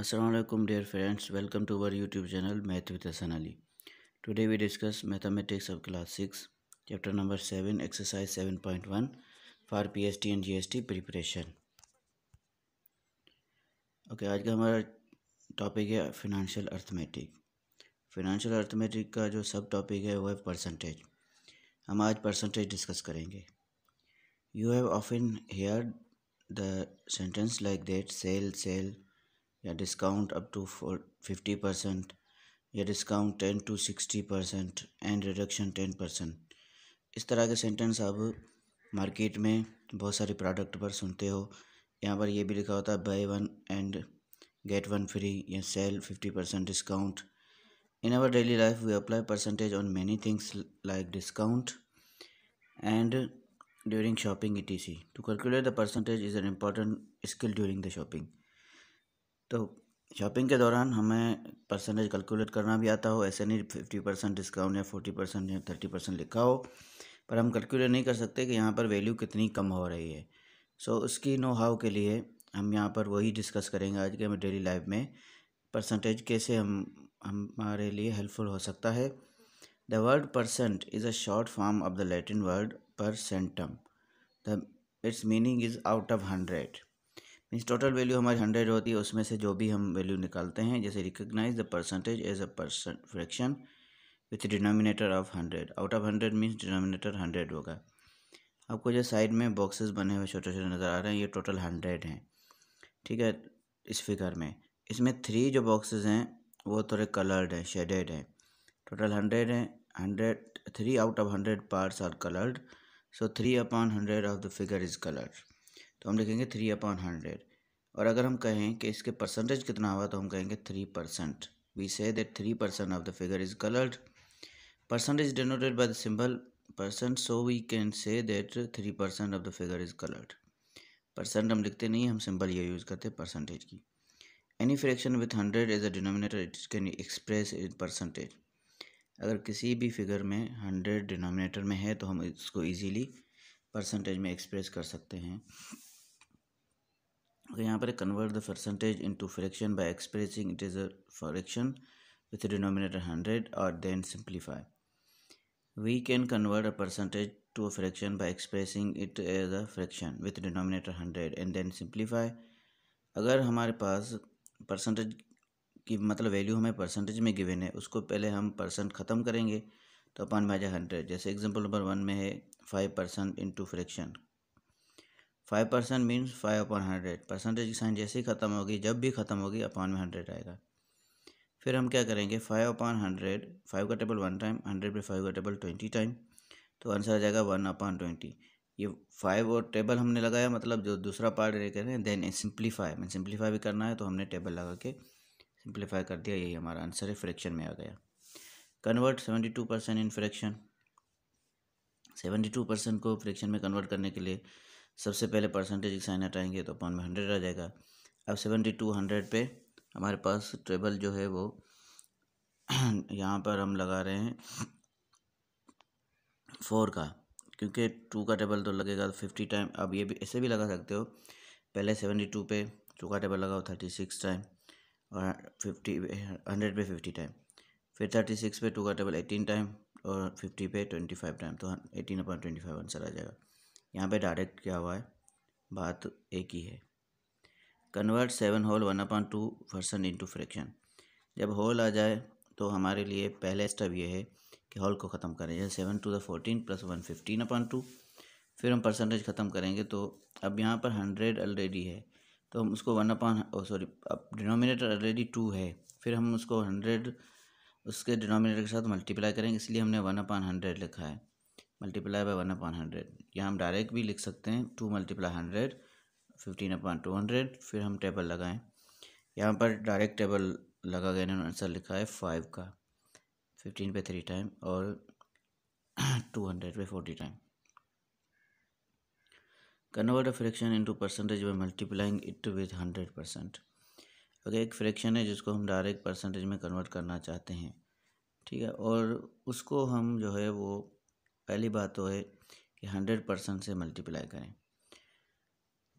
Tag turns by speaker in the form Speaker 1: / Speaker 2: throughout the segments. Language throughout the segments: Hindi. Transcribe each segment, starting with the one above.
Speaker 1: Assalamualaikum dear friends welcome to our YouTube channel Math with Hasan Ali today we discuss mathematics of class 6 chapter number 7 exercise 7.1 for PST and GST preparation okay आज का हमारा टॉपिक है फिनंशियल अर्थमेटिक फिनंशियल अर्थमेटिक का जो सब टॉपिक है वो है परसेंटेज हम आज परसेंटेज डिस्कस करेंगे you have often hear the sentence like that sale sale या discount up to fifty percent या discount ten to sixty percent and reduction ten percent इस तरह के सेंटेंस आप मार्केट में बहुत सारे प्रोडक्ट पर सुनते हो यहाँ पर यह भी लिखा होता है buy one and get one free या sale fifty percent discount in our daily life we apply percentage on many things like discount and during during shopping see to calculate the percentage is an important skill during the shopping तो शॉपिंग के दौरान हमें परसेंटेज कैलकुलेट करना भी आता हो ऐसे नहीं फिफ्टी परसेंट डिस्काउंट या फोर्टी परसेंट या थर्टी परसेंट लिखा हो पर हम कैलकुलेट नहीं कर सकते कि यहाँ पर वैल्यू कितनी कम हो रही है सो so, उसकी नो हाउ के लिए हम यहाँ पर वही डिस्कस करेंगे आज के हमें डेली लाइफ में परसेंटेज कैसे हम हमारे लिए हेल्पफुल हो सकता है the word percent is a short form of the Latin word percentum the it's meaning is out of hundred means total value हमारी हंड्रेड होती है उसमें से जो भी हम वैल्यू निकालते हैं जैसे recognize the percentage as a percent fraction with denominator of hundred out of hundred means denominator hundred होगा आपको जो साइड में बॉक्सेस बने हुए छोटे छोटे नज़र आ रहे हैं ये टोटल हंड्रेड हैं ठीक है इस फिगर में इसमें थ्री जो बॉक्सेस हैं वो थोड़े कलर्ड हैं शेडेड हैं टोटल हंड्रेड हैं hundred three out of hundred parts are coloured so three upon hundred of the figure is coloured तो हम लिखेंगे थ्री अपॉन हंड्रेड और अगर हम कहें कि इसके परसेंटेज कितना हुआ तो हम कहेंगे three percent we say that three percent of the figure is coloured percentage denoted by the symbol percent so we can say that three percent of the figure is coloured percent हम लिखते नहीं हम सिंबल ये यूज़ करते हैं परसेंटेज की any fraction with hundred as a denominator it can express in percentage अगर किसी भी फिगर में हंड्रेड डिनोमिनेटर में है तो हम इसको ईजीली परसेंटेज में एक्सप्रेस कर सकते हैं यहाँ पर convert the percentage into fraction by expressing it is a fraction with denominator hundred और then simplify we can convert a percentage to a fraction by expressing it as a fraction with denominator hundred and then simplify. अगर हमारे पास परसेंटेज की मतलब वैल्यू हमें परसेंटेज में गिवन है उसको पहले हम परसेंट ख़त्म करेंगे तो अपन में आ जाए हंड्रेड जैसे एग्जांपल नंबर वन में है five percent into fraction five percent means five upon hundred percentage की साइन जैसे ही ख़त्म होगी जब भी ख़त्म होगी अपॉन में हंड्रेड आएगा फिर हम क्या करेंगे फाइव अपॉन हंड्रेड फाइव का टेबल वन टाइम हंड्रेड पे फाइव का टेबल ट्वेंटी टाइम तो आंसर आ जाएगा वन अपॉन ट्वेंटी ये फाइव और टेबल हमने लगाया मतलब जो दूसरा पार्ट ये कह रहे हैं देन सिंप्लीफाई मैं सिंप्लीफाई भी करना है तो हमने टेबल लगा के सिंप्लीफाई कर दिया यही हमारा आंसर है फ्रैक्शन में आ गया convert seventy two percent in fraction seventy two percent को फ्रैक्शन में कन्वर्ट करने के लिए सबसे पहले परसेंटेज की साइन हटाएंगे तो अपन में हंड्रेड आ जाएगा अब सेवेंटी टू हंड्रेड पे हमारे पास टेबल जो है वो यहाँ पर हम लगा रहे हैं फोर का क्योंकि टू का टेबल तो लगेगा तो फिफ्टी टाइम अब ये भी ऐसे भी लगा सकते हो पहले सेवेंटी टू पे टू का टेबल लगाओ थर्टी सिक्स टाइम और फिफ्टी हंड्रेड पे फिफ्टी टाइम फिर थर्टी सिक्स पे टू का टेबल एटीन टाइम और फिफ्टी पे ट्वेंटी फाइव टाइम तो eighteen upon twenty five answer आ जाएगा यहाँ पे डायरेक्ट क्या हुआ है बात एक ही है convert seven whole one upon two percent into fraction जब होल आ जाए तो हमारे लिए पहले स्टेप ये है कि होल को ख़त्म करें जैसे seven two the fourteen plus one fifteen upon two फिर हम परसेंटेज ख़त्म करेंगे तो अब यहाँ पर हंड्रेड ऑलरेडी है तो हम उसको वन अपॉन सॉरी अब डिनोमिनेटर ऑलरेडी टू है फिर हम उसको हंड्रेड उसके डिनोमिनेटर के साथ मल्टीप्लाई करेंगे इसलिए हमने वन अपॉन हंड्रेड लिखा है multiply by one upon hundred यहाँ हम डायरेक्ट भी लिख सकते हैं two multiply hundred fifteen upon two hundred फिर हम टेबल लगाएं यहाँ पर डायरेक्ट टेबल लगा गया इन्होंने आंसर लिखा है फाइव का फिफ्टीन पे थ्री टाइम और टू हंड्रेड पे forty time convert a fraction into percentage by multiplying it with hundred percent okay एक फ्रैक्शन है जिसको हम डायरेक्ट परसेंटेज में कन्वर्ट करना चाहते हैं ठीक है और उसको हम जो है वो पहली बात तो है कि हंड्रेड परसेंट से मल्टीप्लाई करें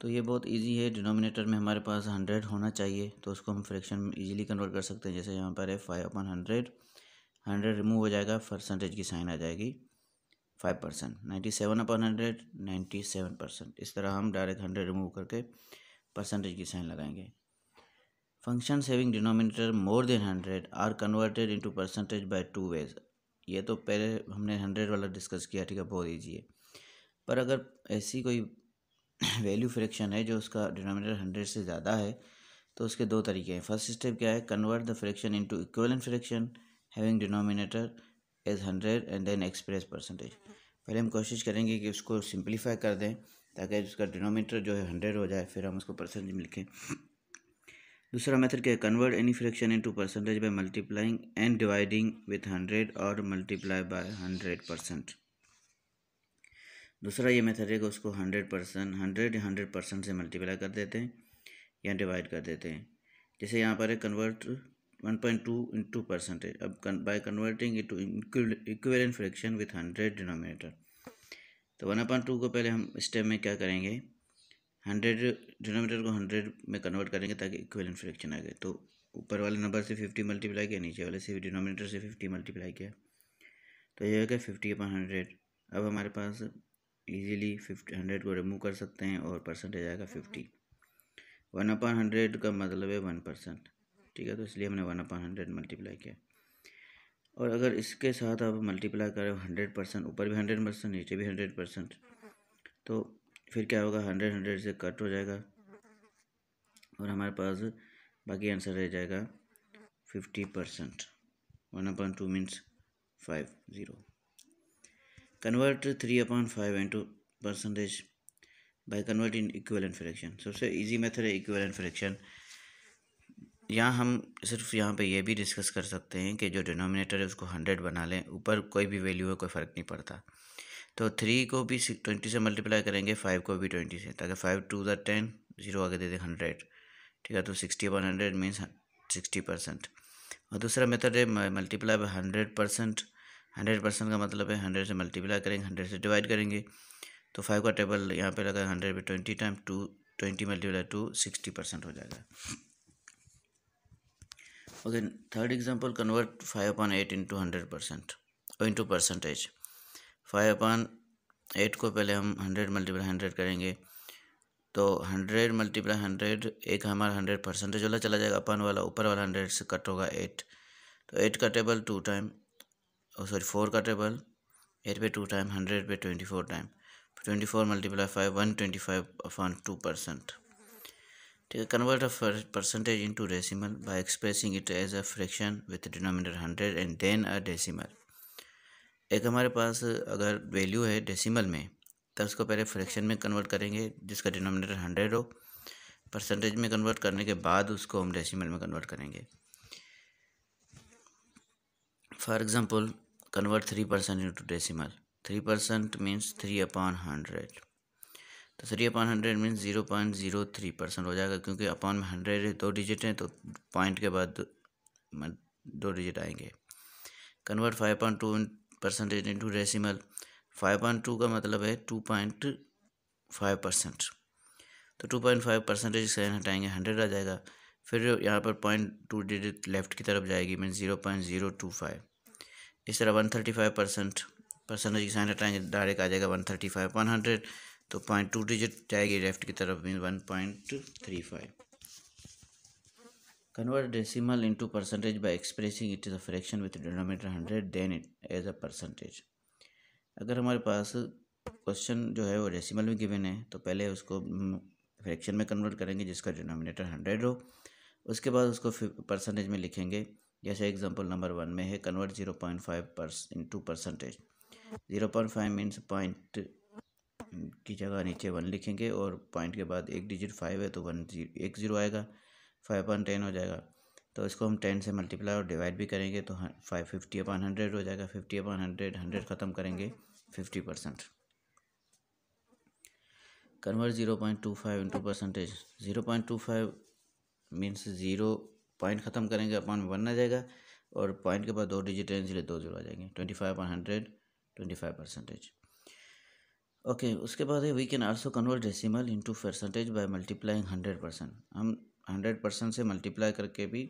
Speaker 1: तो ये बहुत इजी है डिनोमिनेटर में हमारे पास हंड्रेड होना चाहिए तो उसको हम फ्रैक्शन में इजीली कन्वर्ट कर सकते हैं जैसे यहाँ पर है five upon hundred hundred remove हो जाएगा परसेंटेज की साइन आ जाएगी five percent ninety seven upon hundred ninety seven percent इस तरह हम डायरेक्ट हंड्रेड रिमूव करके परसेंटेज की साइन लगाएंगे function saving denominator more than hundred are converted into percentage by two ways ये तो पहले हमने हंड्रेड वाला डिस्कस किया ठीक है बहुत ईजी है पर अगर ऐसी कोई वैल्यू फ्रैक्शन है जो उसका डिनोमिनेटर हंड्रेड से ज़्यादा है तो उसके दो तरीके हैं फर्स्ट स्टेप क्या है convert the fraction into equivalent fraction having denominator as hundred and then express percentage पहले हम कोशिश करेंगे कि उसको सिंप्लीफाई कर दें ताकि उसका डिनोमीटर जो है हंड्रेड हो जाए फिर हम उसको परसेंटेज में लिखें दूसरा मेथड क्या है convert any fraction into percentage by multiplying and dividing with hundred और मल्टीप्लाई बाय हंड्रेड परसेंट दूसरा ये मेथड है कि उसको हंड्रेड परसेंट हंड्रेड या हंड्रेड परसेंट से मल्टीप्लाई कर देते हैं या डिवाइड कर देते हैं जैसे यहाँ पर है convert one point two into percentage अब by converting into equivalent fraction with hundred denominator तो वन पॉइंट टू को पहले हम स्टेप में क्या करेंगे हंड्रेड डिनोमीटर को हंड्रेड में कन्वर्ट करेंगे ताकि इक्वेलेंट फ्रैक्शन आ गए तो ऊपर वाले नंबर से फिफ्टी मल्टीप्लाई किया नीचे वाले से डिनोमीटर से फिफ्टी मल्टीप्लाई किया तो ये हो गया फिफ्टी अपन हंड्रेड अब हमारे पास इजीली फिफ्टी हंड्रेड को रिमूव कर सकते हैं और परसेंटेज आएगा फिफ्टी वन अपन हंड्रेड का मतलब है वन परसेंट ठीक है तो इसलिए हमने वन अपन हंड्रेड मल्टीप्लाई किया और अगर इसके साथ आप मल्टीप्लाई करें हंड्रेड परसेंट ऊपर भी हंड्रेड परसेंट नीचे भी हंड्रेड परसेंट तो फिर क्या होगा हंड्रेड हंड्रेड से कट हो जाएगा और हमारे पास बाकी आंसर रह जाएगा fifty percent one upon two means five zero convert three upon five into percentage by convert in equivalent fraction सबसे इजी मेथड है इक्वलेंट फ्रैक्शन यहाँ हम सिर्फ यहाँ पे ये भी डिस्कस कर सकते हैं कि जो डिनोमिनेटर है उसको हंड्रेड बना लें ऊपर कोई भी वैल्यू है कोई फ़र्क नहीं पड़ता तो थ्री को भी ट्वेंटी से मल्टीप्लाई करेंगे फाइव को भी ट्वेंटी से ताकि five two the ten zero आगे दे दे हंड्रेड ठीक है तो sixty one hundred means sixty percent और दूसरा मेथड है multiply by hundred percent hundred percent का मतलब है हंड्रेड से मल्टीप्लाई करेंगे हंड्रेड से डिवाइड करेंगे तो फाइव का टेबल यहाँ पे लगा हंड्रेड पर twenty time two twenty multiply two sixty percent हो जाएगा okay third example convert five upon eight into hundred percent into percentage five upon eight को पहले हम हंड्रेड मल्टीप्लाई हंड्रेड करेंगे तो हंड्रेड मल्टीप्लाई हंड्रेड एक हमारा हंड्रेड परसेंटेज वाला चला जाएगा अपन वाला ऊपर वाला हंड्रेड से कट होगा एट तो एट का table two time sorry four का टेबल एट पे टू टाइम हंड्रेड पे twenty four time twenty four multiply five one twenty five upon two percent ठीक है convert a percentage to decimal by expressing it as a fraction with denominator hundred and then a decimal एक हमारे पास अगर वैल्यू है डेसिमल में तब उसको पहले फ्रैक्शन में कन्वर्ट करेंगे जिसका डिनोमिनेटर हंड्रेड हो परसेंटेज में कन्वर्ट करने के बाद उसको हम डेसिमल में कन्वर्ट करेंगे for example convert three percent into decimal three percent means three upon hundred तो three upon hundred means zero point zero three percent हो जाएगा क्योंकि अपॉन में हंड्रेड दो डिजिट हैं तो पॉइंट के बाद मतलब दो डिजिट आएंगे convert five point two percentage into decimal five point two का मतलब है टू पॉइंट फाइव परसेंट तो टू पॉइंट फाइव परसेंटेज इसका हटाएंगे हंड्रेड आ जाएगा फिर यहाँ पर पॉइंट टू डिजिट लेफ्ट की तरफ जाएगी mean zero point zero two five इस तरह one thirty five percent percentage की साइन हटाएंगे डायरेक्ट आ जाएगा one thirty five one hundred तो पॉइंट टू डिजिट जाएगी लेफ्ट की तरफ mean one point three five Convert decimal into percentage by expressing it as a fraction with denominator 100 then it as a percentage. अगर हमारे पास क्वेश्चन जो है वो डेसिमल में गिवन है तो पहले उसको फ्रैक्शन हम्म, में कन्वर्ट करेंगे जिसका डिनोमिनेटर हंड्रेड हो उसके बाद उसको परसेंटेज में लिखेंगे जैसे एग्जांपल नंबर वन में है convert zero point five per into percentage zero point five means point की जगह नीचे वन लिखेंगे और पॉइंट के बाद एक डिजिट फाइव है तो वन जी, एक ज़ीरो आएगा फाइव अपन टेन हो जाएगा तो इसको हम टेन से मल्टीप्लाई और डिवाइड भी करेंगे तो फाइव फिफ्टी अपन हंड्रेड हो जाएगा फिफ्टी अपन हंड्रेड हंड्रेड ख़त्म करेंगे fifty percent convert zero point two five into percentage zero point two five means zero point ख़त्म करेंगे अपन वन आ जाएगा और पॉइंट के बाद दो डिजिट है इसलिए दो जीरो आ जाएंगे twenty five upon hundred twenty five percentage okay उसके बाद है we can also convert decimal into percentage by multiplying hundred percent हम हंड्रेड परसेंट से मल्टीप्लाई करके भी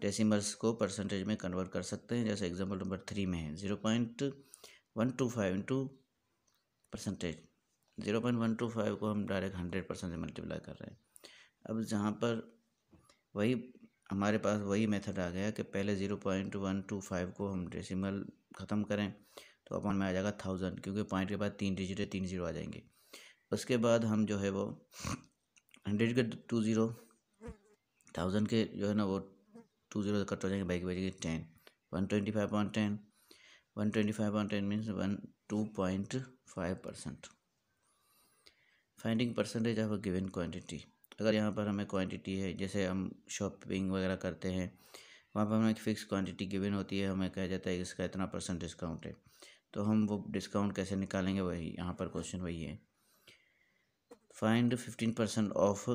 Speaker 1: डेसिमल्स को परसेंटेज में कन्वर्ट कर सकते हैं जैसे एग्जाम्पल नंबर थ्री में है zero point one two five into percentage zero point one two five को हम डायरेक्ट हंड्रेड परसेंट से मल्टीप्लाई कर रहे हैं अब जहाँ पर वही हमारे पास वही मेथड आ गया कि पहले zero point one two five को हम डेसिमल ख़त्म करें तो अपॉन में आ जाएगा थाउजेंड क्योंकि पॉइंट के बाद तीन डिजिट तीन जीरो आ जाएंगे उसके बाद हम जो है वो हंड्रेड के टू ज़ीरो थाउजेंड के जो है ना वो टू जीरो कट हो जाएंगे बाइक बचेगी ten one twenty five point ten one twenty five point ten means one two point five percent finding percentage of a given quantity अगर यहाँ पर हमें क्वांटिटी है जैसे हम शॉपिंग वगैरह करते हैं वहाँ पर हमें एक फ़िक्स क्वांटिटी गिवन होती है हमें कहा जाता है इसका इतना परसेंट डिस्काउंट है तो हम वो डिस्काउंट कैसे निकालेंगे वही यहाँ पर क्वेश्चन वही है find fifteen percent of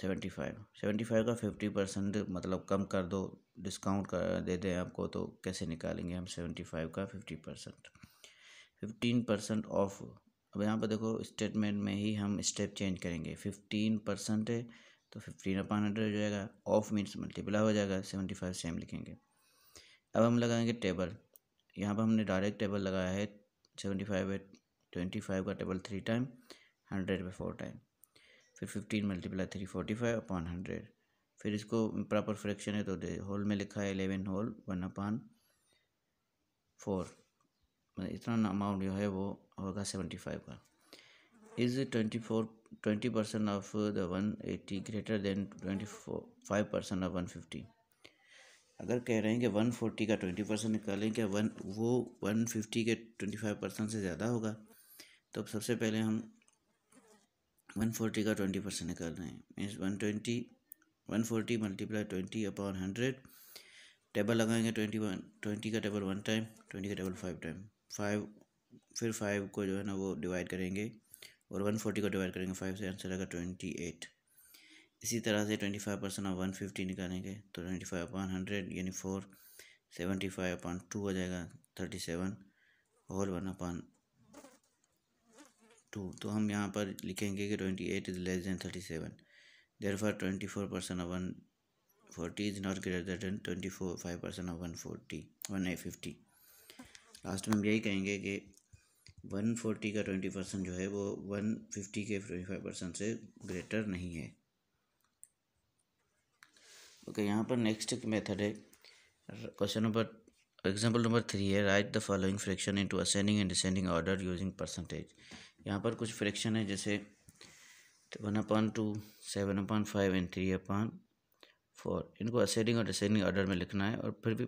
Speaker 1: seventy five seventy five का फिफ्टी परसेंट मतलब कम कर दो डिस्काउंट कर दे दें आपको तो कैसे निकालेंगे हम सेवेंटी फाइव का fifty percent fifteen percent of अब यहाँ पर देखो स्टेटमेंट में ही हम स्टेप चेंज करेंगे फिफ्टीन परसेंट है तो फिफ्टीन अपन हंड्रेड हो जाएगा ऑफ मीन्स मल्टीप्लाई हो जाएगा सेवेंटी फाइव सेम लिखेंगे अब हम लगाएंगे टेबल यहाँ पर हमने डायरेक्ट टेबल लगाया है seventy five eight twenty five का टेबल थ्री टाइम हंड्रेड पे फोर टाइम फिर fifteen multiply three forty five upon hundred फिर इसको प्रॉपर फ्रैक्शन है तो दे होल में लिखा है eleven whole one upon four मतलब इतना अमाउंट जो है वो होगा सेवेंटी फाइव का is twenty four twenty percent of the one eighty greater than twenty four five percent of one fifty अगर कह रहे हैं कि वन फोर्टी का ट्वेंटी परसेंट निकालें क्या वन वो वन फिफ्टी के ट्वेंटी फाइव परसेंट से ज़्यादा होगा तो सबसे पहले हम वन फोर्टी का ट्वेंटी परसेंट निकाल रहे हैं means one twenty one forty multiply twenty upon hundred table लगाएंगे ट्वेंटी वन ट्वेंटी का टेबल वन टाइम ट्वेंटी का टेबल फाइव टाइम फाइव फिर फाइव को जो है ना वो डिवाइड करेंगे और वन फोर्टी को डिवाइड करेंगे फाइव से आंसर आएगा ट्वेंटी एट इसी तरह से twenty five percent of one fifty निकालेंगे तो ट्वेंटी फाइव अपॉन हंड्रेड यानी four seventy five upon two हो जाएगा thirty seven whole one upon two तो हम यहाँ पर लिखेंगे कि twenty eight is less than thirty seven therefore twenty four percent of one forty is not greater than twenty four five percent of one forty one a fifty last में हम यही कहेंगे कि वन फोर्टी का ट्वेंटी परसेंट जो है वो वन फिफ्टी के ट्वेंटी फाइव परसेंट से ग्रेटर नहीं है ओके okay, यहाँ पर नेक्स्ट मेथड है question number example number three है write the following fraction to ascending and descending order using percentage यहाँ पर कुछ फ्रैक्शन है जैसे one upon two seven upon five and three upon four इनको असेंडिंग और डिसेंडिंग ऑर्डर में लिखना है और फिर भी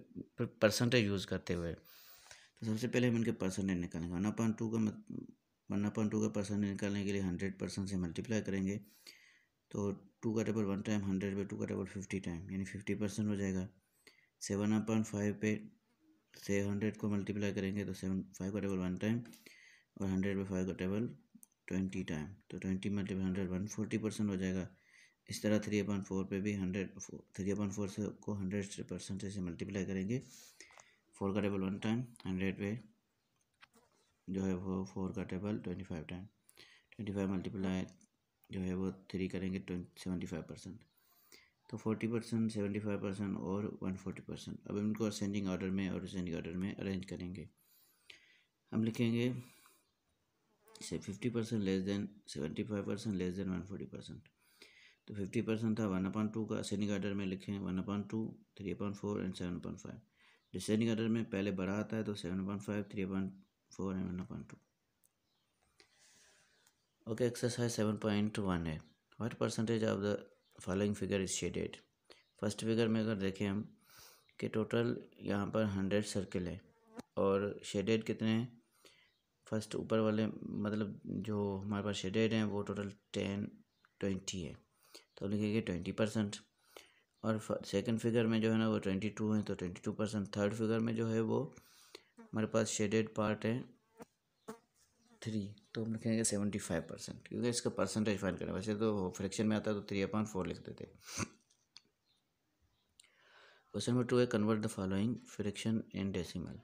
Speaker 1: परसेंटेज यूज़ करते हुए तो सबसे पहले हम इनके परसेंटेज निकालेंगे वन अपॉन टू का वन अपॉन टू का परसेंटेज निकालने के लिए हंड्रेड परसेंट से मल्टीप्लाई करेंगे तो टू का टेबल वन टाइम हंड्रेड पे टू का टेबल फिफ्टी टाइम यानी फिफ्टी परसेंट हो जाएगा सेवन अपॉन फाइव पे से हंड्रेड को मल्टीप्लाई करेंगे तो सेवन फाइव का टेबल वन टाइम और हंड्रेड बाई फाइव का टेबल ट्वेंटी टाइम तो twenty multiple hundred one forty percent हो जाएगा इस तरह थ्री अपॉइंट फोर पर भी हंड्रेड थ्री अपॉइंट फोर से को हंड्रेड परसेंट से मल्टीप्लाई करेंगे फोर का टेबल वन टाइम हंड्रेड पे जो है वो फोर का table twenty five time twenty five multiply जो है वो थ्री करेंगे ट्वेंटी सेवेंटी फाइव परसेंट तो forty percent seventy five percent और वन फोर्टी परसेंट अब इनको असेंडिंग ऑर्डर में और असेंडिंग ऑर्डर में अरेंज करेंगे हम लिखेंगे से fifty percent less than seventy five percent less than one forty percent तो फिफ्टी परसेंट था वन अपॉइंट टू का असेंडिंग ऑर्डर में लिखें one upon two three upon four and seven point five descending order में पहले बड़ा आता है तो seven point five three point four and one point two okay exercise seven point one है what percentage of the following figure is shaded first figure में अगर देखें हम कि टोटल यहाँ पर हंड्रेड सर्किल है और शेडेड कितने हैं फर्स्ट ऊपर वाले मतलब जो हमारे पास शेडेड हैं वो टोटल टेन ट्वेंटी है तो लिखेंगे ट्वेंटी परसेंट और सेकंड फिगर में जो है ना वो ट्वेंटी टू है तो twenty two percent third figure में जो है वो हमारे पास शेडेड पार्ट है थ्री तो हम लिखेंगे सेवेंटी फाइव परसेंट क्योंकि इसका परसेंटेज फाइन करना वैसे तो फ्रैक्शन में आता है तो थ्री अपॉइंट फोर लिख देते क्वेश्चन नंबर टू है convert the following fraction in decimal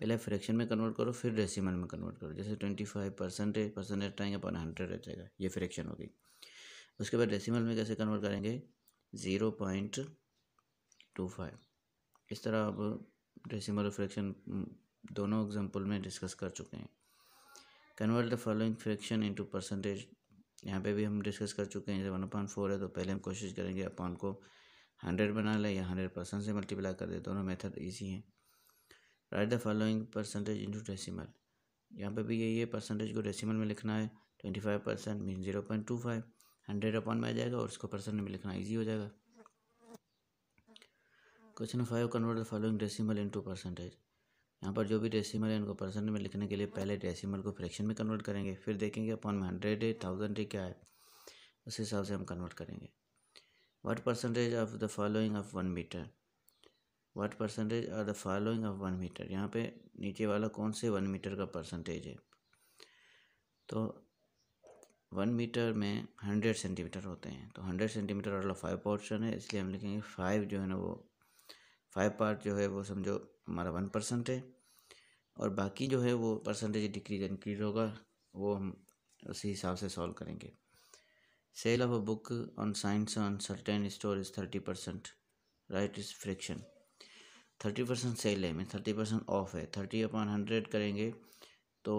Speaker 1: पहले फ्रैक्शन में कन्वर्ट करो फिर डेसिमल में कन्वर्ट करो जैसे twenty five percentage percentage time upon hundred रह जाएगा ये फ्रैक्शन होगी उसके बाद डेसिमल में कैसे कन्वर्ट करेंगे ज़ीरो पॉइंट टू फाइव इस तरह आप डेसिमल और फ्रैक्शन हम्म, दोनों एग्जाम्पल में डिस्कस कर चुके हैं convert the following fraction into percentage यहाँ पे भी हम डिस्कस कर चुके हैं जैसे वन अपॉइंट फोर है तो पहले हम कोशिश करेंगे अपॉन को हंड्रेड बना लें या हंड्रेड परसेंट से मल्टीप्लाई कर दे दोनों मेथड ईजी हैं write the following percentage into decimal यहाँ पे भी यही है परसेंटेज को डेसीमल में लिखना है twenty five percent mean zero point two five hundred upon में आ जाएगा और उसको परसेंट में लिखना ईजी हो जाएगा question five convert the following decimal into percentage यहाँ पर जो भी डेसिमल है उनको परसेंट में लिखने के लिए पहले डेसिमल को फ्रैक्शन में कन्वर्ट करेंगे फिर देखेंगे अपॉन में हंड्रेड है थाउजेंड है क्या है उस हिसाब से हम कन्वर्ट करेंगे what percentage of the following of one metre what percentage are the following of one metre यहाँ पे नीचे वाला कौन से वन मीटर का परसेंटेज है तो वन मीटर में हंड्रेड सेंटीमीटर होते हैं तो हंड्रेड सेंटीमीटर वाला फाइव पोर्शन है इसलिए हम लिखेंगे फाइव जो है ना वो फाइव पार्ट जो है वो समझो हमारा वन परसेंट है और बाकी जो है वो परसेंटेज डिक्रीज इंक्रीज होगा वो हम उसी हिसाब से सॉल्व करेंगे sale of a book on science on certain store is thirty percent right is fraction thirty percent sale है मीन थर्टी परसेंट ऑफ है थर्टी अपॉन हंड्रेड करेंगे तो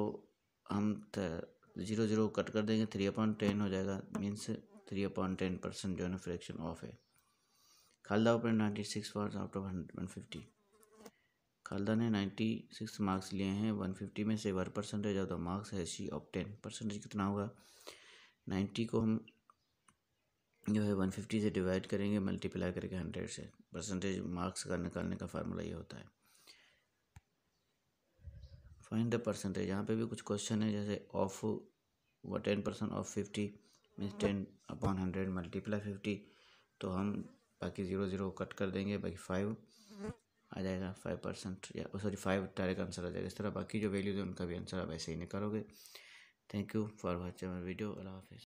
Speaker 1: हम ज़ीरो ज़ीरो कट कर देंगे थ्री अपॉन टेन हो जाएगा means three upon ten percent जो है ना फ्रैक्शन ऑफ है Khalda open ninety six marks out of one fifty Khalda ने नाइन्टी सिक्स मार्क्स लिए हैं वन फिफ्टी में से one percentage of the marks है शी टेन परसेंटेज कितना होगा नाइन्टी को हम जो है वन फिफ्टी से डिवाइड करेंगे मल्टीप्लाई करके हंड्रेड से परसेंटेज मार्क्स का निकालने का फार्मूला ये होता है फाइन द परसेंटेज यहाँ पे भी कुछ क्वेश्चन है जैसे of ten percent of fifty means ten upon hundred multiply fifty तो हम बाकी ज़ीरो ज़ीरो कट कर देंगे बाकी फाइव आ जाएगा फाइव परसेंट या सॉरी फाइव डायरेक्ट आंसर आ जाएगा इस तरह बाकी जो वैल्यूज है उनका भी आंसर आप ऐसे ही निकालोगे thank you for watching video अल्लाह हाफिज़